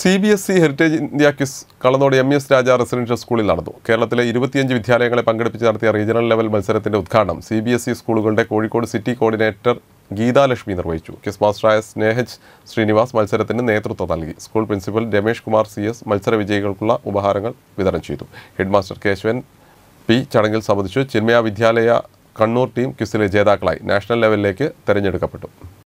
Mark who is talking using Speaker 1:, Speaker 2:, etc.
Speaker 1: C B S E heritage India quiz കളനോട് M S Raja residential സ്കൂളിൽ നടന്നു കേരളത്തിലെ ഇരുപത്തിയഞ്ച് വിദ്യാലയങ്ങളെ പങ്കെടുപ്പിച്ച് നടത്തിയ റീജിയണൽ ലെവൽ മത്സരത്തിന്റെ ഉദ്ഘാടനം സി ബി എസ് ഇ സ്കൂളുകളുടെ കോഴിക്കോട് സിറ്റി കോർഡിനേറ്റർ ഗീതാലക്ഷ്മി നിർവഹിച്ചു ക്വിസ് മാസ്റ്ററായ സ്നേഹജ് ശ്രീനിവാസ് മത്സരത്തിന് നേതൃത്വം നൽകി school principal Ramesh Kumar C S മത്സര വിജയികൾക്കുള്ള ഉപഹാരങ്ങൾ വിതരണം ചെയ്തു ഹെഡ് മാസ്റ്റർ കേശവൻ പി ചടങ്ങിൽ സംബന്ധിച്ചു ചിന്മയ വിദ്യാലയ കണ്ണൂർ ടീം ക്വിസിലെ ജേതാക്കളായി നാഷണൽ ലെവലിലേക്ക്
Speaker 2: തെരഞ്ഞെടുക്കപ്പെട്ടു